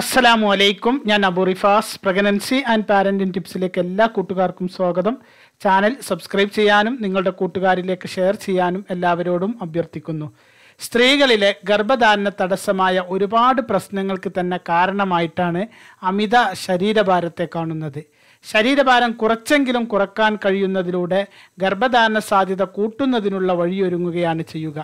അസ്സലാമു അലൈക്കും ഞാൻ Abu Rifas pregnancy and parenting ടിപ്സിലേക്ക് എല്ലാ കൂട്ടുകാർക്കും സ്വാഗതം ചാനൽ സബ്സ്ക്രൈബ് ചെയ്യാനും നിങ്ങളുടെ കൂട്ടുകാരിലേക്ക് ഷെയർ ചെയ്യാനും എല്ലാവരോടും അഭ്യർത്ഥിക്കുന്നു സ്ത്രീകളിലെ ഗർഭധാരണ തടസ്സമായ ഒരുപാട് പ്രശ്നങ്ങൾക്ക് തന്നെ കാരണമായിട്ടാണ് അമിത ശരീരഭാരത്തെ കാണുന്നത് ശരീരഭാരം കുറച്ചെങ്കിലും കുറക്കാൻ കഴിയുന്നതിലൂടെ ഗർഭധാരണ സാധ്യത കൂട്ടുന്നതിനുള്ള വഴിയൊരുങ്ങുകയാണ് ചെയ്യുക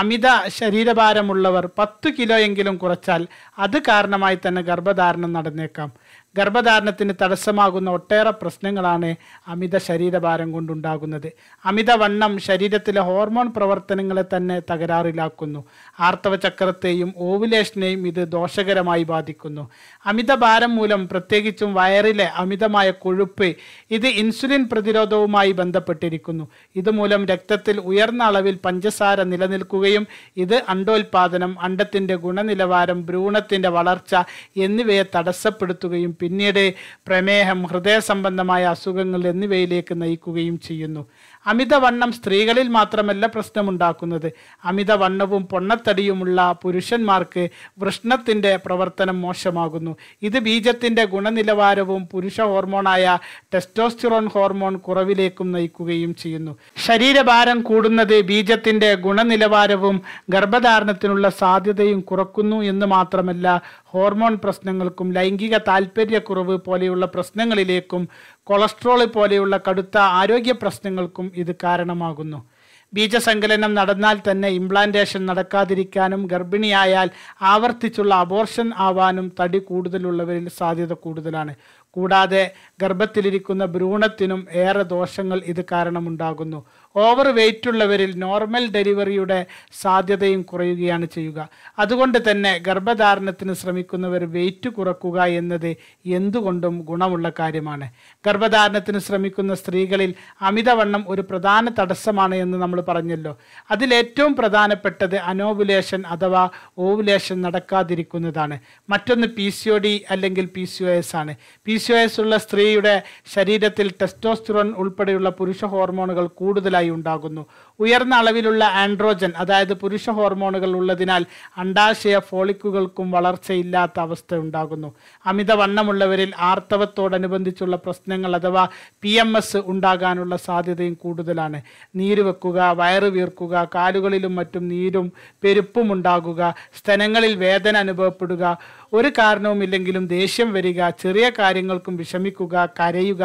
അമിത ശരീരഭാരമുള്ളവർ പത്ത് കിലോയെങ്കിലും കുറച്ചാൽ അത് കാരണമായി തന്നെ ഗർഭധാരണം നടന്നേക്കാം ഗർഭധാരണത്തിന് തടസ്സമാകുന്ന ഒട്ടേറെ പ്രശ്നങ്ങളാണ് അമിത ശരീരഭാരം കൊണ്ടുണ്ടാകുന്നത് അമിതവണ്ണം ശരീരത്തിലെ ഹോർമോൺ പ്രവർത്തനങ്ങളെ തന്നെ തകരാറിലാക്കുന്നു ആർത്തവചക്രത്തെയും ഓവുലേഷനെയും ഇത് ദോഷകരമായി ബാധിക്കുന്നു അമിതഭാരം മൂലം പ്രത്യേകിച്ചും വയറിലെ അമിതമായ കൊഴുപ്പ് ഇത് ഇൻസുലിൻ പ്രതിരോധവുമായി ബന്ധപ്പെട്ടിരിക്കുന്നു ഇതുമൂലം രക്തത്തിൽ ഉയർന്ന അളവിൽ പഞ്ചസാര നിലനിൽക്കുകയും ഇത് അണ്ടോൽപാദനം അണ്ടത്തിൻ്റെ ഗുണനിലവാരം ഭ്രൂണത്തിൻ്റെ വളർച്ച എന്നിവയെ തടസ്സപ്പെടുത്തുകയും പിന്നീട് പ്രമേഹം ഹൃദയ സംബന്ധമായ അസുഖങ്ങൾ എന്നിവയിലേക്ക് നയിക്കുകയും ചെയ്യുന്നു അമിതവണ്ണം സ്ത്രീകളിൽ മാത്രമല്ല പ്രശ്നമുണ്ടാക്കുന്നത് അമിതവണ്ണവും പൊണ്ണത്തടിയുമുള്ള പുരുഷന്മാർക്ക് വൃഷ്ണത്തിൻ്റെ പ്രവർത്തനം മോശമാകുന്നു ഇത് ബീജത്തിൻ്റെ ഗുണനിലവാരവും പുരുഷ ഹോർമോണായ ടെസ്റ്റോസ്റ്റിറോൺ ഹോർമോൺ കുറവിലേക്കും നയിക്കുകയും ചെയ്യുന്നു ശരീരഭാരം കൂടുന്നത് ബീജത്തിൻ്റെ ഗുണനിലവാരവും ഗർഭധാരണത്തിനുള്ള സാധ്യതയും കുറക്കുന്നു എന്ന് മാത്രമല്ല ഹോർമോൺ പ്രശ്നങ്ങൾക്കും ലൈംഗിക താൽപ്പര്യക്കുറവ് പോലെയുള്ള പ്രശ്നങ്ങളിലേക്കും കൊളസ്ട്രോള് പോലെയുള്ള കടുത്ത ആരോഗ്യ പ്രശ്നങ്ങൾക്കും ഇത് കാരണമാകുന്നു ബീജസങ്കലനം നടന്നാൽ തന്നെ ഇംപ്ലാന്റേഷൻ നടക്കാതിരിക്കാനും ഗർഭിണിയായാൽ ആവർത്തിച്ചുള്ള അബോർഷൻ ആവാനും തടി കൂടുതലുള്ളവരിൽ സാധ്യത കൂടുതലാണ് കൂടാതെ ഗർഭത്തിലിരിക്കുന്ന ഭ്രൂണത്തിനും ഏറെ ദോഷങ്ങൾ ഇത് കാരണമുണ്ടാകുന്നു ഓവർ ഉള്ളവരിൽ നോർമൽ ഡെലിവറിയുടെ സാധ്യതയും കുറയുകയാണ് ചെയ്യുക അതുകൊണ്ട് തന്നെ ഗർഭധാരണത്തിന് ശ്രമിക്കുന്നവർ വെയിറ്റ് കുറക്കുക എന്നത് എന്തുകൊണ്ടും ഗുണമുള്ള കാര്യമാണ് ഗർഭധാരണത്തിന് ശ്രമിക്കുന്ന സ്ത്രീകളിൽ അമിതവണ്ണം ഒരു പ്രധാന തടസ്സമാണ് എന്ന് നമ്മൾ പറഞ്ഞല്ലോ അതിലേറ്റവും പ്രധാനപ്പെട്ടത് അനോവുലേഷൻ അഥവാ ഓവുലേഷൻ നടക്കാതിരിക്കുന്നതാണ് മറ്റൊന്ന് പി സി ഒ ഡി അല്ലെങ്കിൽ പി സി ഒ എസ് ആണ് പി സി വയസ്സുള്ള സ്ത്രീയുടെ ശരീരത്തിൽ ടെസ്റ്റോസ്റ്റിറോൺ ഉൾപ്പെടെയുള്ള പുരുഷ ഹോർമോണുകൾ കൂടുതലായി ഉണ്ടാകുന്നു ഉയർന്ന അളവിലുള്ള ആൻഡ്രോജൻ അതായത് പുരുഷ ഹോർമോണുകൾ ഉള്ളതിനാൽ അണ്ടാശയ ഫോളിക്കുകൾക്കും വളർച്ചയില്ലാത്ത അവസ്ഥ ഉണ്ടാകുന്നു അമിതവണ്ണമുള്ളവരിൽ ആർത്തവത്തോടനുബന്ധിച്ചുള്ള പ്രശ്നങ്ങൾ അഥവാ പി എം എസ് ഉണ്ടാകാനുള്ള സാധ്യതയും കൂടുതലാണ് നീര് വെക്കുക വയറ് വീർക്കുക കാലുകളിലും മറ്റും നീരും പെരുപ്പും ഉണ്ടാകുക സ്തനങ്ങളിൽ വേദന അനുഭവപ്പെടുക ഒരു കാരണവുമില്ലെങ്കിലും ദേഷ്യം വരിക ചെറിയ കാര്യങ്ങൾക്കും വിഷമിക്കുക കരയുക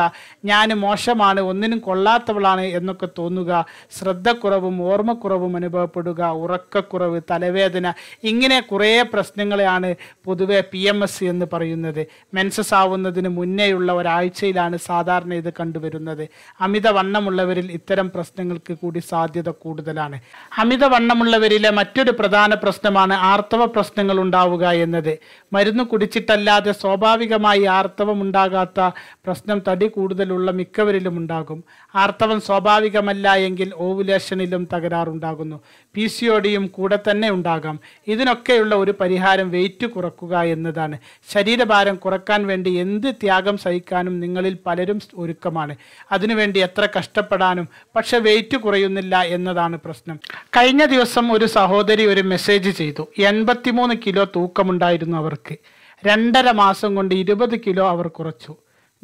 ഞാൻ മോശമാണ് ഒന്നിനും കൊള്ളാത്തവളാണ് എന്നൊക്കെ തോന്നുക ശ്രദ്ധക്കുറവും ഓർമ്മക്കുറവും അനുഭവപ്പെടുക ഉറക്കക്കുറവ് തലവേദന ഇങ്ങനെ കുറേ പ്രശ്നങ്ങളെയാണ് പൊതുവെ പി എം എസ് എന്ന് പറയുന്നത് മെൻസസ് ആവുന്നതിന് മുന്നേയുള്ള ഒരാഴ്ചയിലാണ് സാധാരണ ഇത് കണ്ടുവരുന്നത് അമിതവണ്ണമുള്ളവരിൽ ഇത്തരം പ്രശ്നങ്ങൾക്ക് കൂടി സാധ്യത കൂടുതലാണ് അമിതവണ്ണമുള്ളവരിലെ മറ്റൊരു പ്രധാന പ്രശ്നമാണ് ആർത്തവ പ്രശ്നങ്ങൾ ഉണ്ടാവുക എന്നത് മരുന്ന് കുടിച്ചിട്ടല്ലാതെ സ്വാഭാവികമായി ആർത്തവം ഉണ്ടാകാത്ത പ്രശ്നം തടി കൂടുതലുള്ള മിക്കവരിലും ഉണ്ടാകും ആർത്തവം സ്വാഭാവികമല്ല എങ്കിൽ ഓവുലേഷനിലും തകരാറുണ്ടാകുന്നു പി സി ഒടിയും കൂടെ തന്നെ ഉണ്ടാകാം ഇതിനൊക്കെയുള്ള ഒരു പരിഹാരം വെയിറ്റ് കുറക്കുക എന്നതാണ് ശരീരഭാരം കുറക്കാൻ വേണ്ടി എന്ത് ത്യാഗം സഹിക്കാനും നിങ്ങളിൽ പലരും ഒരുക്കമാണ് അതിനുവേണ്ടി എത്ര കഷ്ടപ്പെടാനും പക്ഷെ വെയിറ്റ് കുറയുന്നില്ല എന്നതാണ് പ്രശ്നം കഴിഞ്ഞ ദിവസം ഒരു സഹോദരി ഒരു മെസ്സേജ് ചെയ്തു എൺപത്തിമൂന്ന് കിലോ തൂക്കമുണ്ടായിരുന്നു അവർക്ക് അവർക്ക് രണ്ടര മാസം കൊണ്ട് ഇരുപത് കിലോ അവർ കുറച്ചു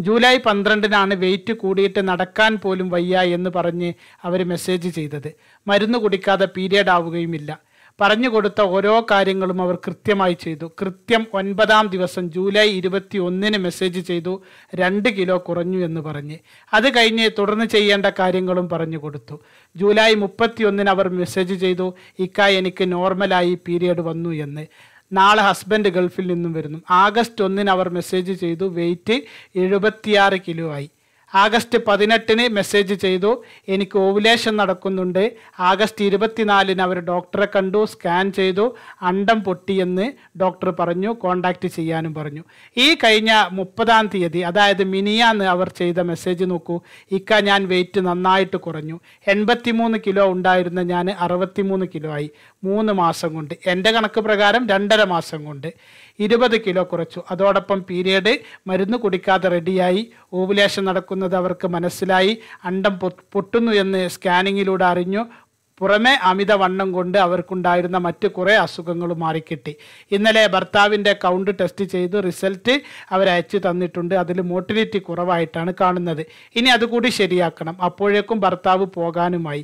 ജൂലൈ പന്ത്രണ്ടിനാണ് വെയിറ്റ് കൂടിയിട്ട് നടക്കാൻ പോലും വയ്യ എന്ന് പറഞ്ഞ് അവർ മെസ്സേജ് ചെയ്തത് മരുന്ന് കുടിക്കാതെ പീരിയഡ് ആവുകയുമില്ല പറഞ്ഞു കൊടുത്ത ഓരോ കാര്യങ്ങളും അവർ കൃത്യമായി ചെയ്തു കൃത്യം ഒൻപതാം ദിവസം ജൂലൈ ഇരുപത്തി ഒന്നിന് മെസ്സേജ് ചെയ്തു രണ്ട് കിലോ കുറഞ്ഞു എന്ന് പറഞ്ഞ് അത് കഴിഞ്ഞ് തുടർന്ന് ചെയ്യേണ്ട കാര്യങ്ങളും പറഞ്ഞു കൊടുത്തു ജൂലൈ മുപ്പത്തി ഒന്നിന് അവർ മെസ്സേജ് ചെയ്തു ഇക്ക എനിക്ക് നോർമലായി പീരിയഡ് വന്നു എന്ന് നാളെ ഹസ്ബൻഡ് ഗൾഫിൽ നിന്നും വരുന്നു ആഗസ്റ്റ് ഒന്നിന് അവർ മെസ്സേജ് ചെയ്തു വെയിറ്റ് എഴുപത്തിയാറ് കിലോ ആയി ആഗസ്റ്റ് പതിനെട്ടിന് മെസ്സേജ് ചെയ്തു എനിക്ക് ഓവുലേഷൻ നടക്കുന്നുണ്ട് ആഗസ്റ്റ് ഇരുപത്തിനാലിന് അവർ ഡോക്ടറെ കണ്ടു സ്കാൻ ചെയ്തു അണ്ടം പൊട്ടിയെന്ന് ഡോക്ടർ പറഞ്ഞു കോണ്ടാക്റ്റ് ചെയ്യാനും പറഞ്ഞു ഈ കഴിഞ്ഞ മുപ്പതാം തീയതി അതായത് മിനിയാന്ന് അവർ ചെയ്ത മെസ്സേജ് നോക്കൂ ഇക്ക ഞാൻ വെയിറ്റ് നന്നായിട്ട് കുറഞ്ഞു എൺപത്തിമൂന്ന് കിലോ ഉണ്ടായിരുന്ന ഞാൻ അറുപത്തിമൂന്ന് കിലോ ആയി മൂന്ന് മാസം കൊണ്ട് എൻ്റെ കണക്ക് പ്രകാരം രണ്ടര മാസം കൊണ്ട് ഇരുപത് കിലോ കുറച്ചു അതോടൊപ്പം പീരീഡ് മരുന്ന് കുടിക്കാതെ റെഡിയായി ഓവുലേഷൻ നടക്കുന്നു നടക്കുന്നത് അവർക്ക് മനസ്സിലായി അണ്ടം പൊട്ടുന്നു എന്ന് സ്കാനിങ്ങിലൂടെ അറിഞ്ഞു പുറമെ അമിതവണ്ണം കൊണ്ട് അവർക്കുണ്ടായിരുന്ന മറ്റ് കുറേ അസുഖങ്ങൾ മാറിക്കിട്ടി ഇന്നലെ ഭർത്താവിൻ്റെ കൗണ്ട് ടെസ്റ്റ് ചെയ്ത് റിസൾട്ട് അവരയച്ചു തന്നിട്ടുണ്ട് അതിൽ മോട്ടിലിറ്റി കുറവായിട്ടാണ് കാണുന്നത് ഇനി അതുകൂടി ശരിയാക്കണം അപ്പോഴേക്കും ഭർത്താവ് പോകാനുമായി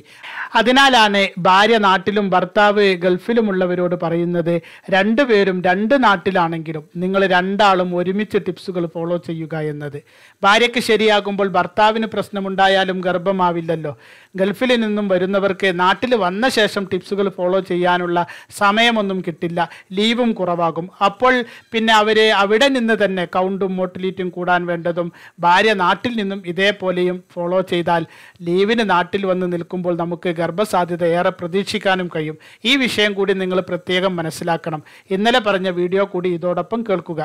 അതിനാലാണ് ഭാര്യ നാട്ടിലും ഭർത്താവ് ഗൾഫിലുമുള്ളവരോട് പറയുന്നത് രണ്ടുപേരും രണ്ട് നാട്ടിലാണെങ്കിലും നിങ്ങൾ രണ്ടാളും ഒരുമിച്ച് ടിപ്സുകൾ ഫോളോ ചെയ്യുക എന്നത് ഭാര്യയ്ക്ക് ശരിയാകുമ്പോൾ ഭർത്താവിന് പ്രശ്നമുണ്ടായാലും ഗർഭമാവില്ലല്ലോ ഗൾഫിൽ നിന്നും വരുന്നവർക്ക് നാട്ടിൽ നാട്ടിൽ വന്ന ശേഷം ടിപ്സുകൾ ഫോളോ ചെയ്യാനുള്ള സമയമൊന്നും കിട്ടില്ല ലീവും കുറവാകും അപ്പോൾ പിന്നെ അവർ അവിടെ നിന്ന് തന്നെ കൗണ്ടും മോട്ടിലിറ്റും കൂടാൻ വേണ്ടതും ഭാര്യ നാട്ടിൽ നിന്നും ഇതേപോലെയും ഫോളോ ചെയ്താൽ ലീവിന് നാട്ടിൽ വന്ന് നിൽക്കുമ്പോൾ നമുക്ക് ഗർഭസാധ്യത ഏറെ പ്രതീക്ഷിക്കാനും കഴിയും ഈ വിഷയം കൂടി നിങ്ങൾ പ്രത്യേകം മനസ്സിലാക്കണം ഇന്നലെ പറഞ്ഞ വീഡിയോ കൂടി ഇതോടൊപ്പം കേൾക്കുക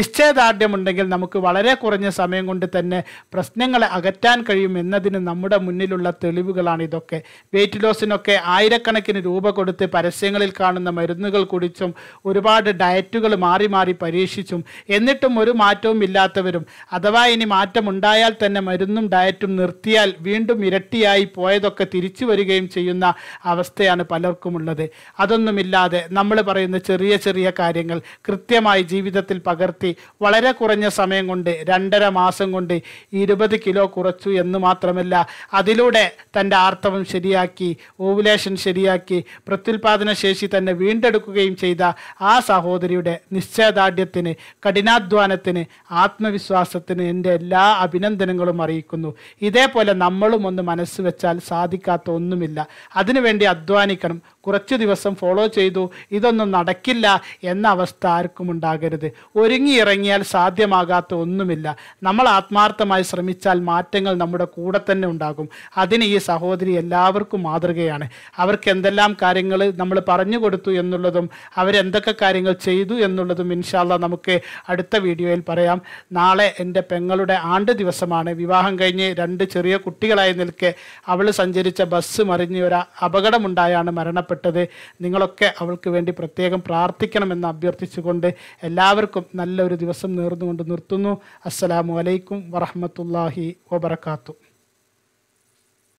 നിശ്ചയദാർഢ്യമുണ്ടെങ്കിൽ നമുക്ക് വളരെ കുറഞ്ഞ സമയം കൊണ്ട് തന്നെ പ്രശ്നങ്ങളെ അകറ്റാൻ കഴിയും എന്നതിന് നമ്മുടെ മുന്നിലുള്ള തെളിവുകളാണ് ഇതൊക്കെ വെയിറ്റ് ലോസിനൊക്കെ ഒക്കെ ആയിരക്കണക്കിന് രൂപ കൊടുത്ത് പരസ്യങ്ങളിൽ കാണുന്ന മരുന്നുകൾ കുടിച്ചും ഒരുപാട് ഡയറ്റുകൾ മാറി മാറി പരീക്ഷിച്ചും എന്നിട്ടും ഒരു മാറ്റവും ഇല്ലാത്തവരും അഥവാ ഇനി മാറ്റമുണ്ടായാൽ തന്നെ മരുന്നും ഡയറ്റും നിർത്തിയാൽ വീണ്ടും ഇരട്ടിയായി പോയതൊക്കെ തിരിച്ചു വരികയും ചെയ്യുന്ന അവസ്ഥയാണ് പലർക്കുമുള്ളത് അതൊന്നുമില്ലാതെ നമ്മൾ പറയുന്ന ചെറിയ ചെറിയ കാര്യങ്ങൾ കൃത്യമായി ജീവിതത്തിൽ പകർത്തി വളരെ കുറഞ്ഞ സമയം കൊണ്ട് രണ്ടര മാസം കൊണ്ട് ഇരുപത് കിലോ കുറച്ചു എന്ന് മാത്രമല്ല അതിലൂടെ തൻ്റെ ആർത്തവം ശരിയാക്കി ഓവുലേഷൻ ശരിയാക്കി പ്രത്യുൽപാദന ശേഷി തന്നെ വീണ്ടെടുക്കുകയും ചെയ്ത ആ സഹോദരിയുടെ നിശ്ചയദാർഢ്യത്തിന് കഠിനാധ്വാനത്തിന് ആത്മവിശ്വാസത്തിന് എൻ്റെ എല്ലാ അഭിനന്ദനങ്ങളും അറിയിക്കുന്നു ഇതേപോലെ നമ്മളും ഒന്ന് മനസ്സ് വെച്ചാൽ സാധിക്കാത്ത ഒന്നുമില്ല അതിനുവേണ്ടി അധ്വാനിക്കണം കുറച്ച് ദിവസം ഫോളോ ചെയ്തു ഇതൊന്നും നടക്കില്ല എന്ന അവസ്ഥ ആർക്കും ഉണ്ടാകരുത് ഒരുങ്ങിയിറങ്ങിയാൽ സാധ്യമാകാത്ത ഒന്നുമില്ല നമ്മൾ ആത്മാർത്ഥമായി ശ്രമിച്ചാൽ മാറ്റങ്ങൾ നമ്മുടെ കൂടെ തന്നെ ഉണ്ടാകും അതിന് ഈ സഹോദരി എല്ലാവർക്കും മാതൃകയാണ് പറയുകയാണ് അവർക്ക് എന്തെല്ലാം കാര്യങ്ങൾ നമ്മൾ പറഞ്ഞു കൊടുത്തു എന്നുള്ളതും അവരെന്തൊക്കെ കാര്യങ്ങൾ ചെയ്തു എന്നുള്ളതും ഇൻഷാല്ല നമുക്ക് അടുത്ത വീഡിയോയിൽ പറയാം നാളെ എൻ്റെ പെങ്ങളുടെ ആണ്ട് ദിവസമാണ് വിവാഹം കഴിഞ്ഞ് രണ്ട് ചെറിയ കുട്ടികളായി നിൽക്കെ അവൾ സഞ്ചരിച്ച ബസ് മറിഞ്ഞ് ഒരു അപകടമുണ്ടായാണ് മരണപ്പെട്ടത് നിങ്ങളൊക്കെ അവൾക്ക് വേണ്ടി പ്രത്യേകം പ്രാർത്ഥിക്കണമെന്ന് അഭ്യർത്ഥിച്ചുകൊണ്ട് എല്ലാവർക്കും നല്ലൊരു ദിവസം നേർന്നുകൊണ്ട് നിർത്തുന്നു അസ്സലാമു അലൈക്കും വറഹമത്തല്ലാഹി വബർക്കാത്തു